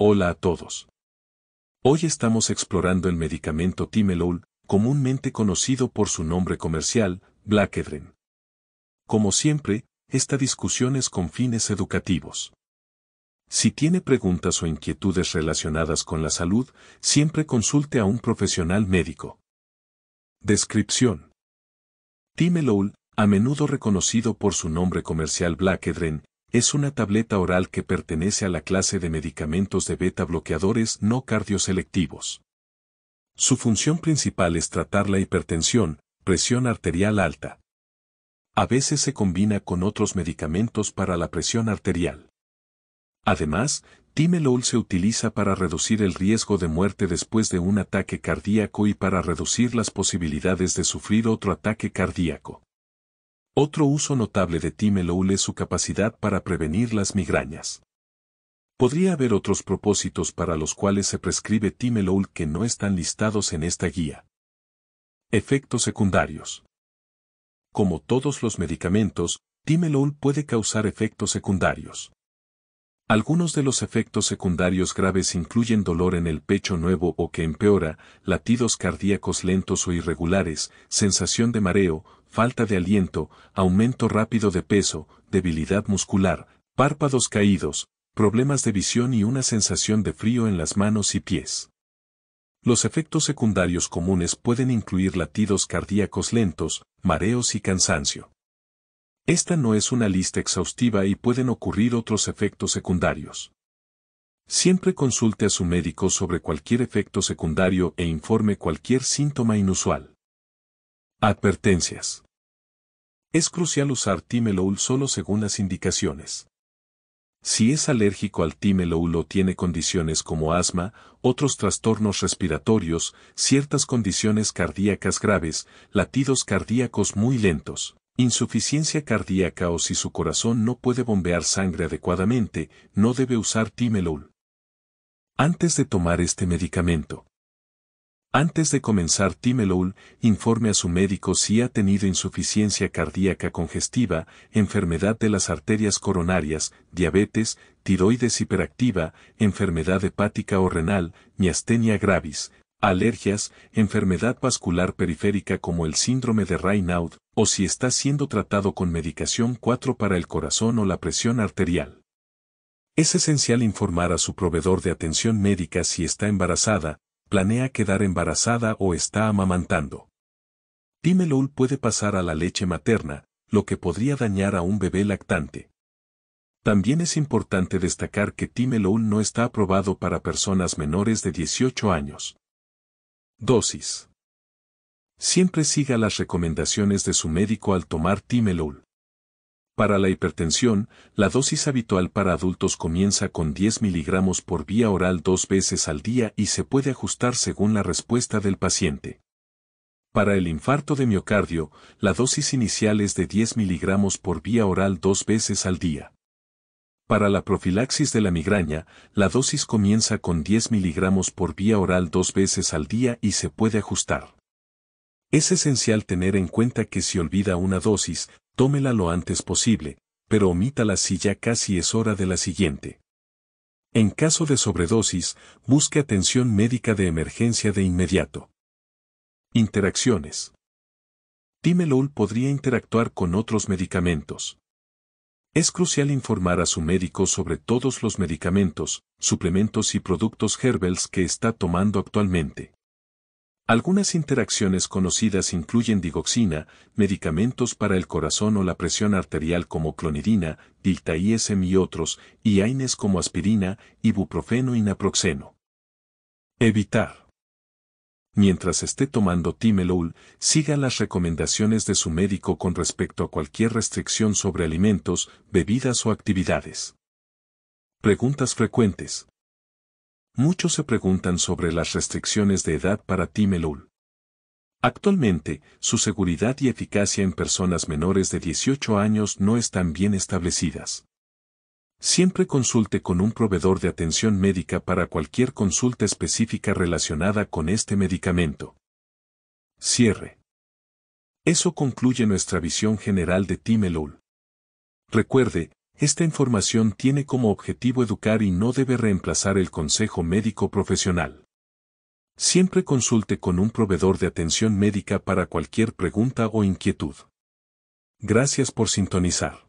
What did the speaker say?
Hola a todos. Hoy estamos explorando el medicamento Timelol, comúnmente conocido por su nombre comercial, Blackedren. Como siempre, esta discusión es con fines educativos. Si tiene preguntas o inquietudes relacionadas con la salud, siempre consulte a un profesional médico. Descripción. Timelol, a menudo reconocido por su nombre comercial Blackedren, es una tableta oral que pertenece a la clase de medicamentos de beta bloqueadores no cardioselectivos. Su función principal es tratar la hipertensión, presión arterial alta. A veces se combina con otros medicamentos para la presión arterial. Además, Timelol se utiliza para reducir el riesgo de muerte después de un ataque cardíaco y para reducir las posibilidades de sufrir otro ataque cardíaco. Otro uso notable de Timeloul es su capacidad para prevenir las migrañas. Podría haber otros propósitos para los cuales se prescribe Timeloul que no están listados en esta guía. Efectos secundarios. Como todos los medicamentos, Timeloul puede causar efectos secundarios. Algunos de los efectos secundarios graves incluyen dolor en el pecho nuevo o que empeora, latidos cardíacos lentos o irregulares, sensación de mareo, falta de aliento, aumento rápido de peso, debilidad muscular, párpados caídos, problemas de visión y una sensación de frío en las manos y pies. Los efectos secundarios comunes pueden incluir latidos cardíacos lentos, mareos y cansancio. Esta no es una lista exhaustiva y pueden ocurrir otros efectos secundarios. Siempre consulte a su médico sobre cualquier efecto secundario e informe cualquier síntoma inusual. Advertencias. Es crucial usar Timeloul solo según las indicaciones. Si es alérgico al Timeloul o tiene condiciones como asma, otros trastornos respiratorios, ciertas condiciones cardíacas graves, latidos cardíacos muy lentos, insuficiencia cardíaca o si su corazón no puede bombear sangre adecuadamente, no debe usar Timeloul. Antes de tomar este medicamento, antes de comenzar Timeloul, informe a su médico si ha tenido insuficiencia cardíaca congestiva, enfermedad de las arterias coronarias, diabetes, tiroides hiperactiva, enfermedad hepática o renal, miastenia gravis, alergias, enfermedad vascular periférica como el síndrome de Raynaud, o si está siendo tratado con medicación 4 para el corazón o la presión arterial. Es esencial informar a su proveedor de atención médica si está embarazada, planea quedar embarazada o está amamantando. Timelol puede pasar a la leche materna, lo que podría dañar a un bebé lactante. También es importante destacar que Timelol no está aprobado para personas menores de 18 años. Dosis. Siempre siga las recomendaciones de su médico al tomar Timelol. Para la hipertensión, la dosis habitual para adultos comienza con 10 miligramos por vía oral dos veces al día y se puede ajustar según la respuesta del paciente. Para el infarto de miocardio, la dosis inicial es de 10 miligramos por vía oral dos veces al día. Para la profilaxis de la migraña, la dosis comienza con 10 miligramos por vía oral dos veces al día y se puede ajustar. Es esencial tener en cuenta que si olvida una dosis, tómela lo antes posible, pero omítala si ya casi es hora de la siguiente. En caso de sobredosis, busque atención médica de emergencia de inmediato. Interacciones. Timelol podría interactuar con otros medicamentos. Es crucial informar a su médico sobre todos los medicamentos, suplementos y productos herbals que está tomando actualmente. Algunas interacciones conocidas incluyen digoxina, medicamentos para el corazón o la presión arterial como clonidina, diltiazem y otros, y AINES como aspirina, ibuprofeno y naproxeno. Evitar. Mientras esté tomando timolol siga las recomendaciones de su médico con respecto a cualquier restricción sobre alimentos, bebidas o actividades. Preguntas frecuentes muchos se preguntan sobre las restricciones de edad para Timelul. Actualmente, su seguridad y eficacia en personas menores de 18 años no están bien establecidas. Siempre consulte con un proveedor de atención médica para cualquier consulta específica relacionada con este medicamento. Cierre. Eso concluye nuestra visión general de Timelul. Recuerde, esta información tiene como objetivo educar y no debe reemplazar el consejo médico profesional. Siempre consulte con un proveedor de atención médica para cualquier pregunta o inquietud. Gracias por sintonizar.